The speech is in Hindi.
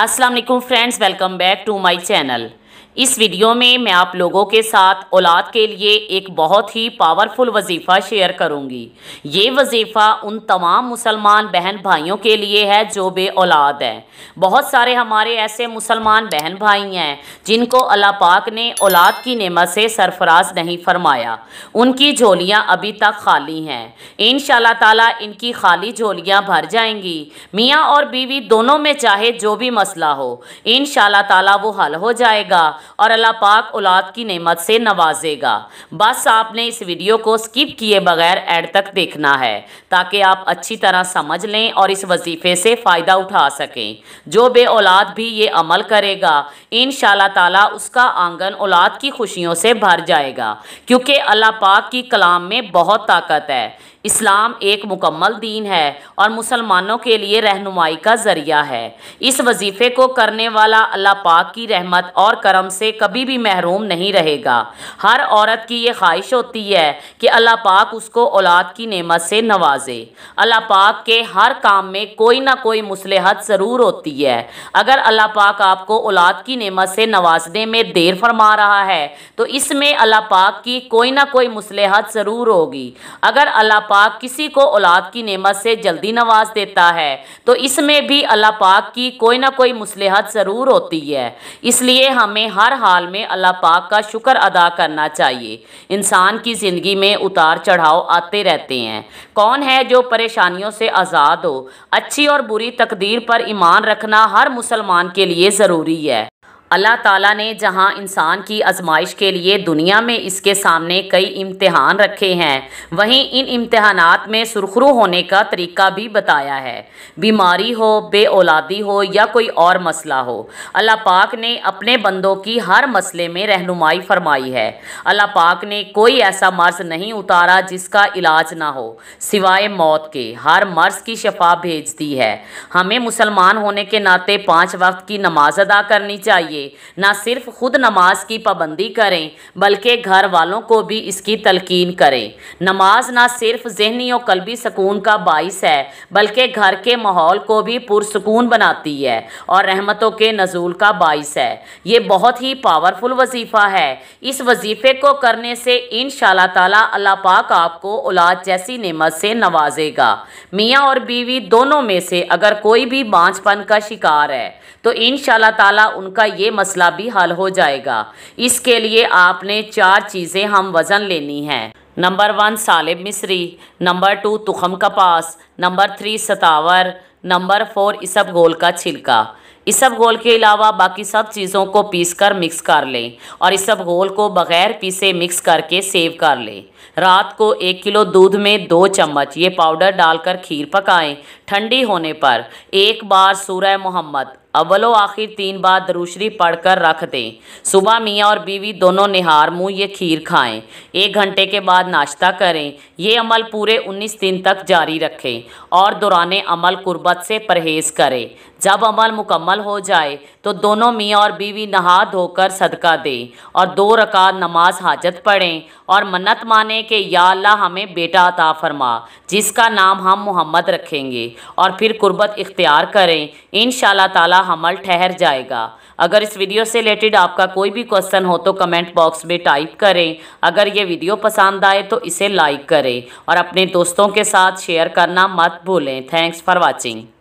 अस्सलाम वालेकुम friends welcome back to my channel इस वीडियो में मैं आप लोगों के साथ औलाद के लिए एक बहुत ही पावरफुल वजीफ़ा शेयर करूंगी ये वजीफ़ा उन तमाम मुसलमान बहन भाइयों के लिए है जो बे औलाद हैं बहुत सारे हमारे ऐसे मुसलमान बहन भाई हैं जिनको अल्लाह पाक ने औलाद की नेमत से सरफराज नहीं फरमाया उनकी झोलियाँ अभी तक खाली हैं इन ताला इनकी खाली झोलियाँ भर जाएंगी मियाँ और बीवी दोनों में चाहे जो भी मसला हो इन ताला वो हल हो जाएगा देगा और अल्लाह पाक औलाद की नेमत से नवाजेगा बस आपने इस वीडियो को स्किप किए बगैर एड तक देखना है ताकि आप अच्छी तरह समझ लें और इस वजीफे से फ़ायदा उठा सकें जो बे औलाद भी ये अमल करेगा इन ताला उसका आंगन औलाद की खुशियों से भर जाएगा क्योंकि अल्लाह पाक की कलाम में बहुत ताकत है इस्लाम एक मुकम्मल दीन है और मुसलमानों के लिए रहनुमाई का ज़रिया है इस वजीफ़े को करने वाला अल्लाह पाक की रहमत और करम से कभी भी महरूम नहीं रहेगा हर औरत की ये ख्वाहिश होती है कि अल्लाह पाक उसको औलाद की नेमत से नवाजे अल्लाह पाक के हर काम में कोई ना कोई मुसलहत ज़रूर होती है अगर अल्लाह पाक आपको औलाद की नेमत से नवाजने में देर फरमा रहा है तो इसमें अल्लाह पाक की कोई ना कोई मुसलहत ज़रूर होगी अगर अल्लाह पाक किसी को औलाद की नेमत से जल्दी नवाज देता है तो इसमें भी अल्लाह पाक की कोई ना कोई मुसलहत ज़रूर होती है इसलिए हमें हर हाल में अल्लाह पाक का शुक्र अदा करना चाहिए इंसान की ज़िंदगी में उतार चढ़ाव आते रहते हैं कौन है जो परेशानियों से आज़ाद हो अच्छी और बुरी तकदीर पर ईमान रखना हर मुसलमान के लिए ज़रूरी है अल्लाह ताला ने जहां इंसान की आजमाइश के लिए दुनिया में इसके सामने कई इम्तहान रखे हैं वहीं इन इम्तहान में सुरखरू होने का तरीका भी बताया है बीमारी हो बे औलादी हो या कोई और मसला हो अल्लाह पाक ने अपने बंदों की हर मसले में रहनुमाई फरमाई है अल्लाह पाक ने कोई ऐसा मर्ज नहीं उतारा जिसका इलाज ना हो सिवाय मौत के हर मर्ज की शफा भेज दी है हमें मुसलमान होने के नाते पाँच वक्त की नमाज अदा करनी चाहिए ना सिर्फ खुद नमाज की पाबंदी करें बल्कि घर वालों को भी इसकी तलकिन करें नमाज ना सिर्फ जहनी और कलबी सुकून का बाइस है बल्कि घर के माहौल को भी पुरसकून बनाती है और रहमतों के नजूल का बाइस है ये बहुत ही पावरफुल वजीफ़ा है इस वजीफ़े को करने से इन तला अल्लाह पाक आपको औलाद जैसी नमत से नवाजेगा मियाँ और बीवी दोनों में से अगर कोई भी बाँझपन का शिकार है तो इन तला उनका ये मसला भी हल हो जाएगा इसके लिए आपने चार चीज़ें हम वज़न लेनी है नंबर वन सालिब मिसरी नंबर टू तुखम कपास नंबर थ्री सतावर नंबर फोर इसब गोल का छिलका इसब गोल के अलावा बाकी सब चीज़ों को पीस कर मिक्स कर लें और इसब गोल को बग़ैर पीसे मिक्स करके सेव कर लें रात को एक किलो दूध में दो चम्मच ये पाउडर डालकर खीर पकाएं ठंडी होने पर एक बार सूर्य मोहम्मद अवलो आखिर तीन बार दरूशरी पढ़कर रख दें सुबह मियाँ और बीवी दोनों निहार मुँह ये खीर खाएं एक घंटे के बाद नाश्ता करें ये अमल पूरे 19 दिन तक जारी रखें और दौरान अमल कुर्बत से परहेज़ करें जब अमल मुकम्मल हो जाए तो दोनों मियाँ और बीवी नहा धोकर सदका दें और दो रकात नमाज हाजत पढ़ें और मन्नत माने कि या अल्लाह हमें बेटा अता फरमा जिसका नाम हम मोहम्मद रखेंगे और फिर कुर्बत इख्तियार करें इन ताला हमल ठहर जाएगा अगर इस वीडियो से रिलेटेड आपका कोई भी क्वेश्चन हो तो कमेंट बॉक्स में टाइप करें अगर ये वीडियो पसंद आए तो इसे लाइक करें और अपने दोस्तों के साथ शेयर करना मत भूलें थैंक्स फॉर वॉचिंग